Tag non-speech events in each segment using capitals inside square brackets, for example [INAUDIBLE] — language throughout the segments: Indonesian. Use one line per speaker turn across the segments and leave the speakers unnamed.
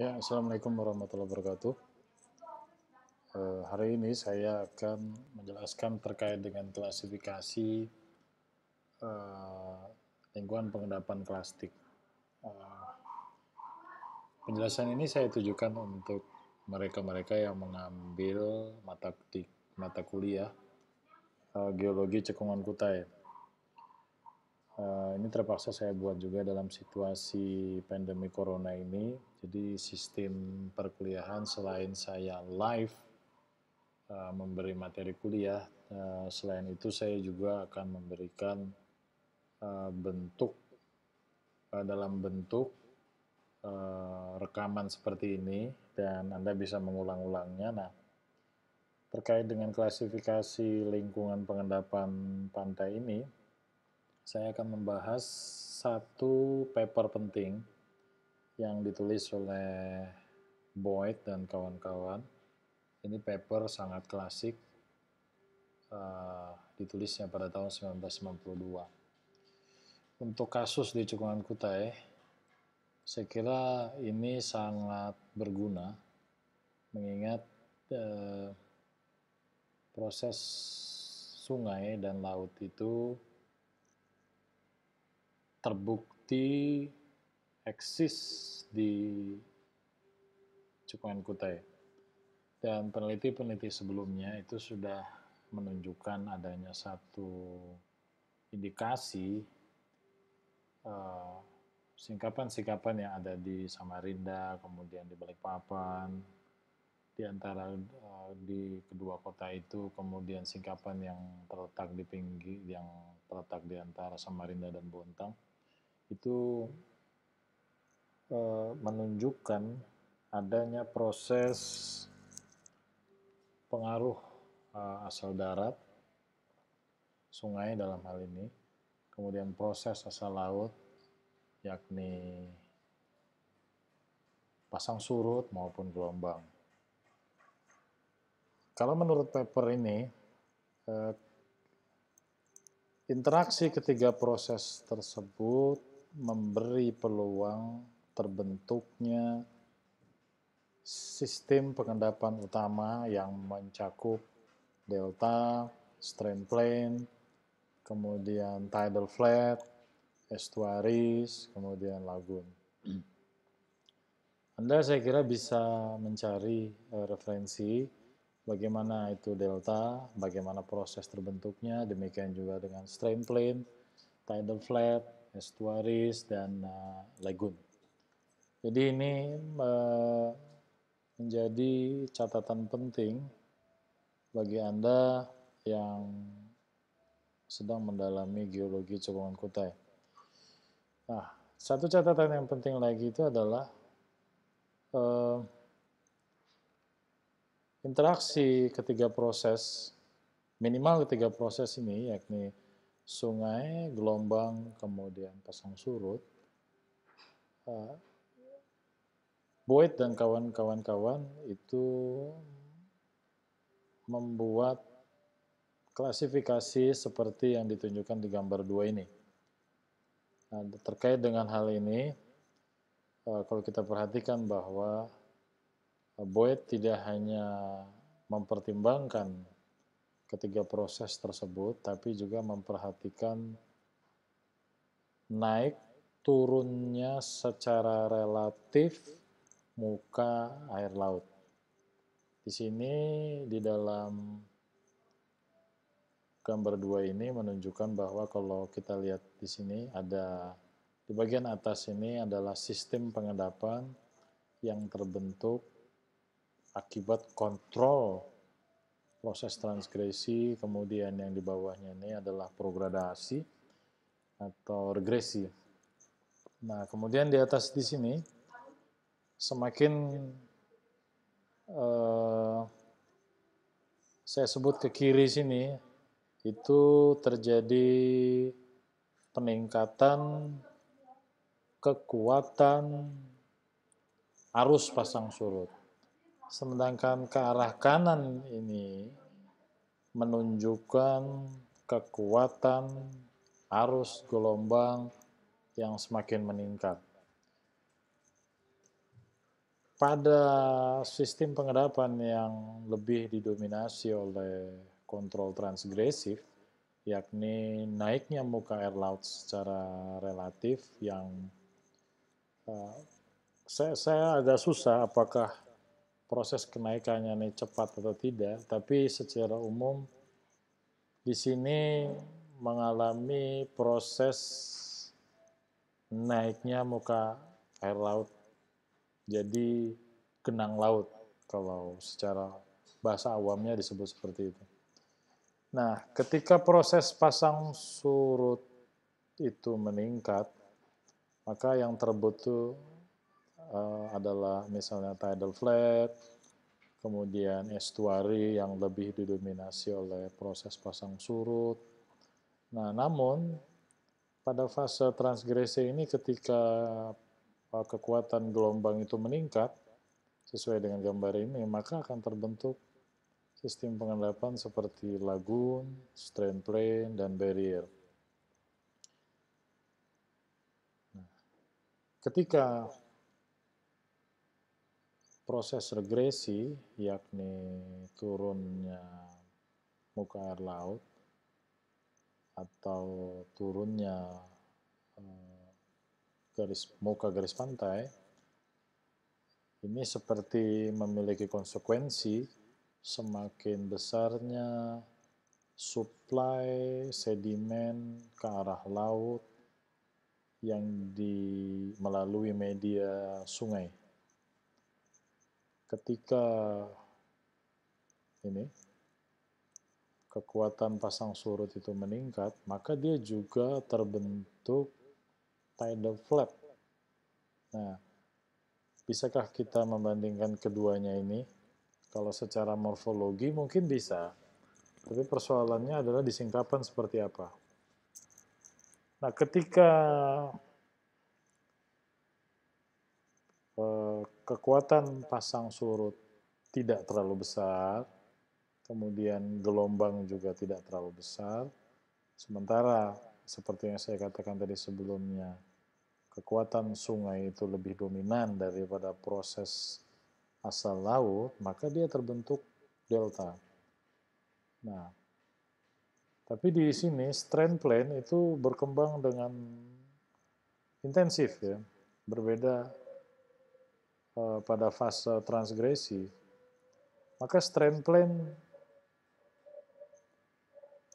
Ya, Assalamualaikum warahmatullahi wabarakatuh. Uh, hari ini saya akan menjelaskan terkait dengan klasifikasi uh, lingkungan pengendapan plastik. Uh, penjelasan ini saya tujukan untuk mereka-mereka yang mengambil mata, mata kuliah uh, geologi cekungan kutai uh, ini terpaksa saya buat juga dalam situasi pandemi corona ini. Jadi sistem perkuliahan selain saya live uh, memberi materi kuliah, uh, selain itu saya juga akan memberikan uh, bentuk uh, dalam bentuk uh, rekaman seperti ini dan Anda bisa mengulang-ulangnya. Nah, terkait dengan klasifikasi lingkungan pengendapan pantai ini, saya akan membahas satu paper penting yang ditulis oleh Boyd dan kawan-kawan. Ini paper sangat klasik, uh, ditulisnya pada tahun 1992. Untuk kasus di cekungan Kutai, saya kira ini sangat berguna mengingat uh, proses sungai dan laut itu terbukti eksis di Cekungan Kutai. Dan peneliti-peneliti sebelumnya itu sudah menunjukkan adanya satu indikasi eh, singkapan-singkapan uh, yang ada di Samarinda, kemudian di Balikpapan, di antara uh, di kedua kota itu, kemudian singkapan yang terletak di pinggir, yang terletak di antara Samarinda dan Bontang itu eh, menunjukkan adanya proses pengaruh eh, asal darat sungai dalam hal ini kemudian proses asal laut yakni pasang surut maupun gelombang kalau menurut paper ini eh, interaksi ketiga proses tersebut memberi peluang terbentuknya sistem pengendapan utama yang mencakup delta, strain plane, kemudian tidal flat, estuaries, kemudian lagun. [CLEARS THROAT] Anda saya kira bisa mencari eh, referensi bagaimana itu delta, bagaimana proses terbentuknya, demikian juga dengan strain plane, tidal flat, estuaris dan uh, eh, lagun. Jadi ini menjadi catatan penting bagi Anda yang sedang mendalami geologi cekungan Kutai. Nah, satu catatan yang penting lagi itu adalah uh, interaksi ketiga proses minimal ketiga proses ini yakni sungai, gelombang, kemudian pasang surut, uh, Boyd dan kawan-kawan-kawan itu membuat klasifikasi seperti yang ditunjukkan di gambar dua ini. Nah, terkait dengan hal ini, eh, kalau kita perhatikan bahwa Boyd tidak hanya mempertimbangkan ketiga proses tersebut, tapi juga memperhatikan naik turunnya secara relatif muka air laut. Di sini di dalam gambar dua ini menunjukkan bahwa kalau kita lihat di sini ada di bagian atas ini adalah sistem pengendapan yang terbentuk akibat kontrol proses transgresi, kemudian yang di bawahnya ini adalah progradasi atau regresi. Nah, kemudian di atas di sini semakin eh, saya sebut ke kiri sini itu terjadi peningkatan kekuatan arus pasang surut. Sedangkan ke arah kanan ini menunjukkan kekuatan arus gelombang yang semakin meningkat. Pada sistem pengendapan yang lebih didominasi oleh kontrol transgresif, yakni naiknya muka air laut secara relatif yang uh, saya, saya agak susah apakah proses kenaikannya ini cepat atau tidak, tapi secara umum di sini mengalami proses naiknya muka air laut. Jadi genang laut kalau secara bahasa awamnya disebut seperti itu. Nah, ketika proses pasang surut itu meningkat, maka yang terbutuh uh, adalah misalnya tidal flat, kemudian estuari yang lebih didominasi oleh proses pasang surut. Nah, namun pada fase transgresi ini ketika eh, kekuatan gelombang itu meningkat sesuai dengan gambar ini, maka akan terbentuk sistem pengendapan seperti lagun, strain plane, dan barrier. Nah, ketika proses regresi yakni turunnya muka air laut atau turunnya eh, garis muka garis pantai ini seperti memiliki konsekuensi semakin besarnya suplai sedimen ke arah laut yang di melalui media sungai ketika ini kekuatan pasang surut itu meningkat, maka dia juga terbentuk tidal flap. Nah, bisakah kita membandingkan keduanya ini? Kalau secara morfologi mungkin bisa, tapi persoalannya adalah disingkapan seperti apa. Nah, ketika kekuatan pasang surut tidak terlalu besar, kemudian gelombang juga tidak terlalu besar. Sementara seperti yang saya katakan tadi sebelumnya, kekuatan sungai itu lebih dominan daripada proses asal laut, maka dia terbentuk delta. Nah, tapi di sini strain plane itu berkembang dengan intensif ya, berbeda Eh, pada fase transgresi, maka strain plane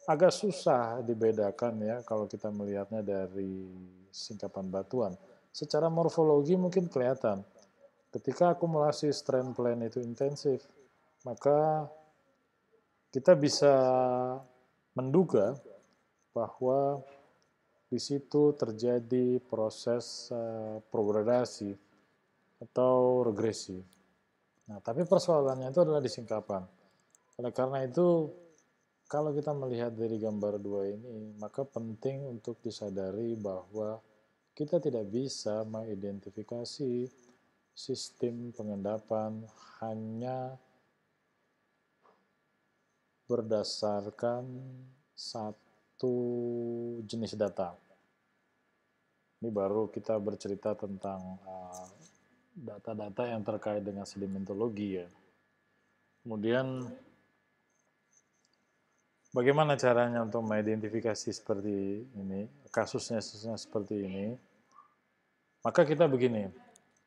agak susah dibedakan ya kalau kita melihatnya dari singkapan batuan. Secara morfologi mungkin kelihatan. Ketika akumulasi strain plane itu intensif, maka kita bisa menduga bahwa di situ terjadi proses uh, progredasi atau regresi. Nah, tapi persoalannya itu adalah di Oleh karena itu, kalau kita melihat dari gambar dua ini, maka penting untuk disadari bahwa kita tidak bisa mengidentifikasi sistem pengendapan hanya berdasarkan satu jenis data. Ini baru kita bercerita tentang uh, data-data yang terkait dengan sedimentologi ya. Kemudian bagaimana caranya untuk mengidentifikasi seperti ini, kasusnya, kasusnya seperti ini. Maka kita begini,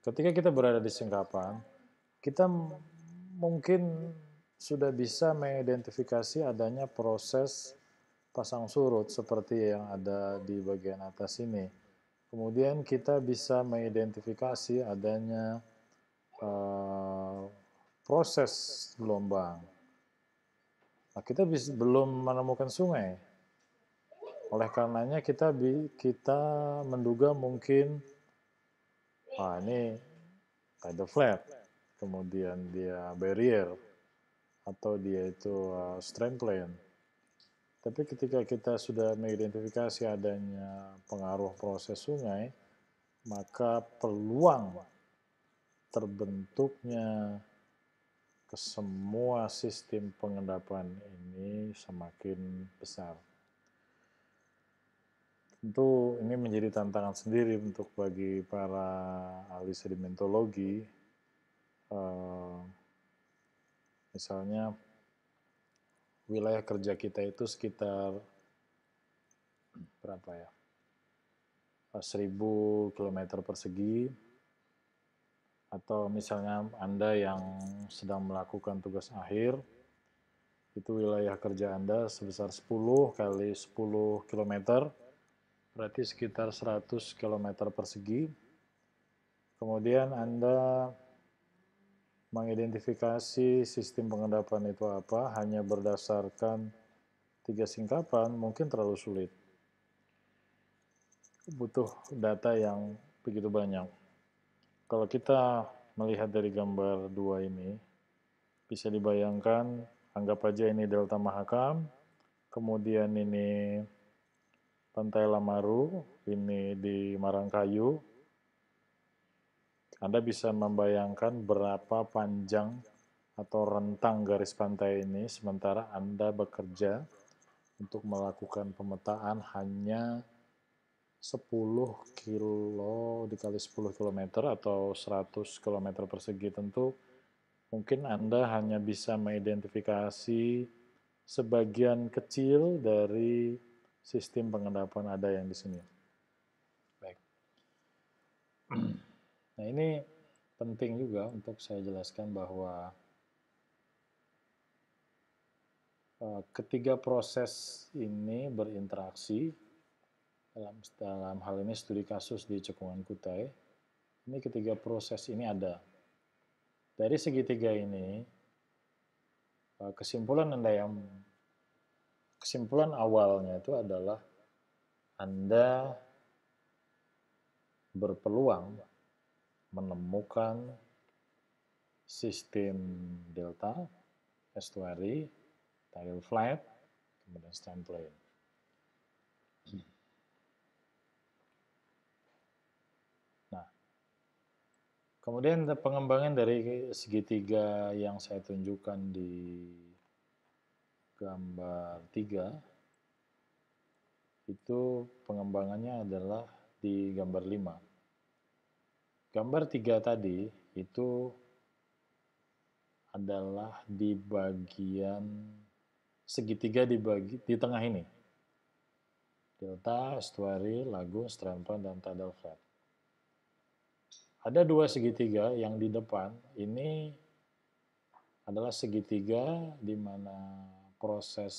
ketika kita berada di Singkapan, kita mungkin sudah bisa mengidentifikasi adanya proses pasang surut seperti yang ada di bagian atas ini Kemudian kita bisa mengidentifikasi adanya uh, proses gelombang. Nah, kita bis, belum menemukan sungai. Oleh karenanya kita kita menduga mungkin ah ini tidal flat, kemudian dia barrier atau dia itu uh, strain plane. Tapi ketika kita sudah mengidentifikasi adanya pengaruh proses sungai, maka peluang terbentuknya kesemua sistem pengendapan ini semakin besar. Tentu ini menjadi tantangan sendiri untuk bagi para ahli sedimentologi, eh, misalnya wilayah kerja kita itu sekitar berapa ya? 1000 eh, km persegi atau misalnya Anda yang sedang melakukan tugas akhir itu wilayah kerja Anda sebesar 10 kali 10 km berarti sekitar 100 km persegi kemudian Anda mengidentifikasi sistem pengendapan itu apa hanya berdasarkan tiga singkapan mungkin terlalu sulit. Butuh data yang begitu banyak. Kalau kita melihat dari gambar dua ini, bisa dibayangkan anggap aja ini delta Mahakam, kemudian ini Pantai Lamaru, ini di Marangkayu, anda bisa membayangkan berapa panjang atau rentang garis pantai ini sementara Anda bekerja untuk melakukan pemetaan hanya 10 kilo dikali 10 km atau 100 km persegi tentu mungkin Anda hanya bisa mengidentifikasi sebagian kecil dari sistem pengendapan ada yang di sini. Nah ini penting juga untuk saya jelaskan bahwa eh, ketiga proses ini berinteraksi dalam dalam hal ini studi kasus di cekungan Kutai ini ketiga proses ini ada dari segitiga ini eh, kesimpulan anda yang kesimpulan awalnya itu adalah anda berpeluang menemukan sistem delta, estuary, tidal flat, kemudian stand plane. Nah, kemudian pengembangan dari segitiga yang saya tunjukkan di gambar 3 itu pengembangannya adalah di gambar 5. Gambar tiga tadi itu adalah di bagian segitiga di bagi di tengah ini. Delta, estuary, lagun, serampan, dan tidal flat. Ada dua segitiga yang di depan. Ini adalah segitiga di mana proses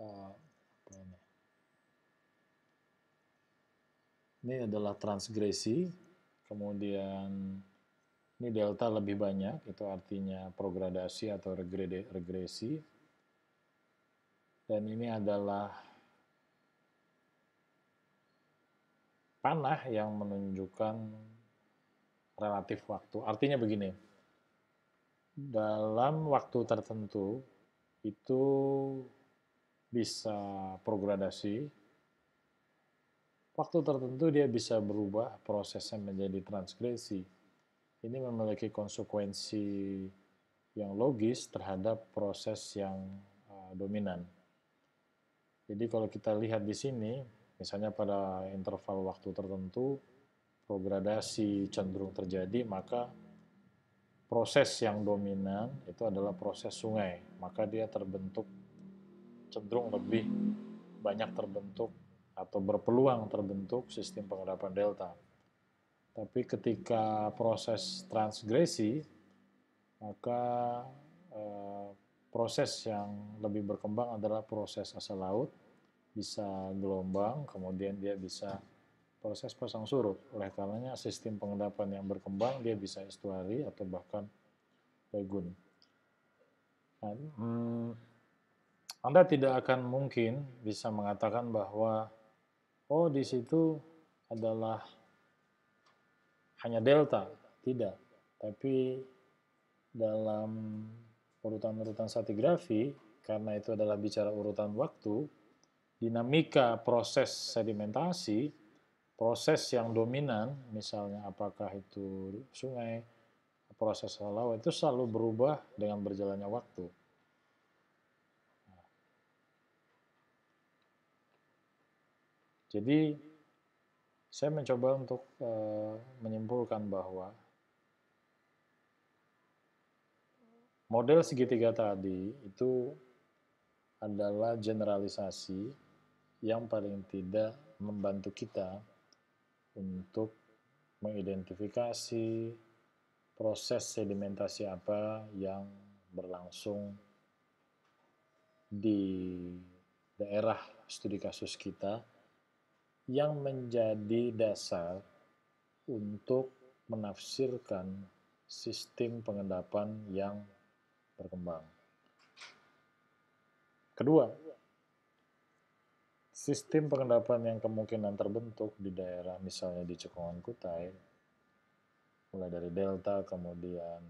uh, Ini adalah transgresi, kemudian ini delta lebih banyak, itu artinya progradasi atau regresi. Dan ini adalah panah yang menunjukkan relatif waktu. Artinya begini, dalam waktu tertentu itu bisa progradasi, Waktu tertentu dia bisa berubah prosesnya menjadi transgresi. Ini memiliki konsekuensi yang logis terhadap proses yang eh, dominan. Jadi kalau kita lihat di sini, misalnya pada interval waktu tertentu progradasi cenderung terjadi, maka proses yang dominan itu adalah proses sungai, maka dia terbentuk cenderung lebih banyak terbentuk atau berpeluang terbentuk sistem pengendapan delta. Tapi ketika proses transgresi, maka eh, proses yang lebih berkembang adalah proses asal laut, bisa gelombang, kemudian dia bisa proses pasang surut. Oleh karenanya sistem pengendapan yang berkembang dia bisa estuari atau bahkan lagun. Hmm, anda tidak akan mungkin bisa mengatakan bahwa oh di situ adalah hanya delta, tidak. Tapi dalam urutan-urutan stratigrafi, karena itu adalah bicara urutan waktu, dinamika proses sedimentasi, proses yang dominan, misalnya apakah itu sungai, proses laut, itu selalu berubah dengan berjalannya waktu. Jadi saya mencoba untuk e, menyimpulkan bahwa model segitiga tadi itu adalah generalisasi yang paling tidak membantu kita untuk mengidentifikasi proses sedimentasi apa yang berlangsung di daerah studi kasus kita yang menjadi dasar untuk menafsirkan sistem pengendapan yang berkembang. Kedua, sistem pengendapan yang kemungkinan terbentuk di daerah misalnya di cekungan Kutai, mulai dari delta, kemudian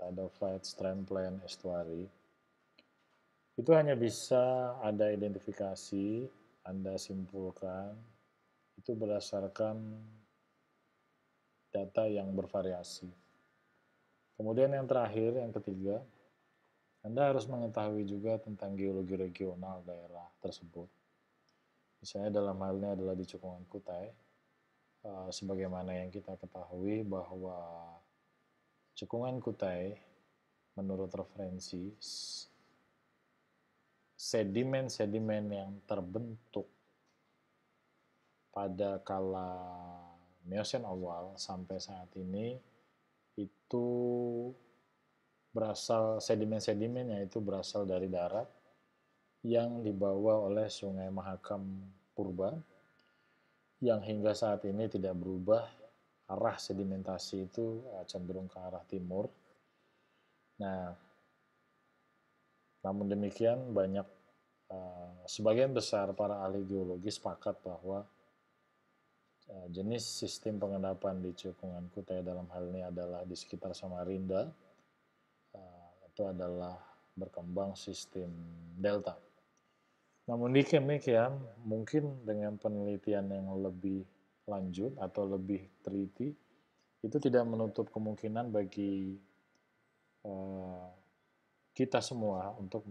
tidal flat, strand plain, estuary, itu hanya bisa Anda identifikasi, Anda simpulkan, itu berdasarkan data yang bervariasi. Kemudian yang terakhir, yang ketiga, Anda harus mengetahui juga tentang geologi regional daerah tersebut. Misalnya dalam hal ini adalah di Cekungan Kutai, eh, sebagaimana yang kita ketahui bahwa Cekungan Kutai menurut referensi sedimen-sedimen yang terbentuk pada kala Miocene awal sampai saat ini itu berasal sedimen-sedimen yaitu berasal dari darat yang dibawa oleh Sungai Mahakam Purba yang hingga saat ini tidak berubah arah sedimentasi itu eh, cenderung ke arah timur. Nah, namun demikian banyak eh, sebagian besar para ahli geologi sepakat bahwa Eh, jenis sistem pengendapan di cekungan Kutai dalam hal ini adalah di sekitar Samarinda eh, itu adalah berkembang sistem delta. Namun demikian mungkin dengan penelitian yang lebih lanjut atau lebih teliti itu tidak menutup kemungkinan bagi eh, kita semua untuk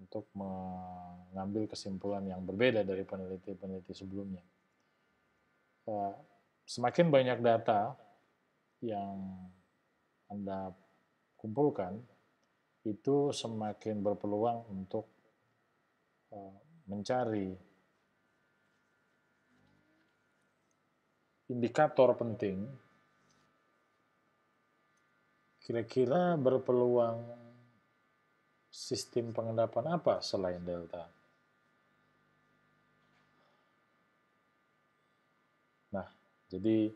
untuk mengambil kesimpulan yang berbeda dari peneliti-peneliti sebelumnya semakin banyak data yang Anda kumpulkan, itu semakin berpeluang untuk eh, mencari indikator penting kira-kira berpeluang sistem pengendapan apa selain delta? Jadi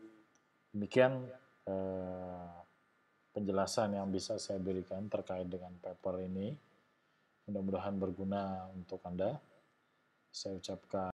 demikian eh, penjelasan yang bisa saya berikan terkait dengan paper ini. Mudah-mudahan berguna untuk Anda. Saya ucapkan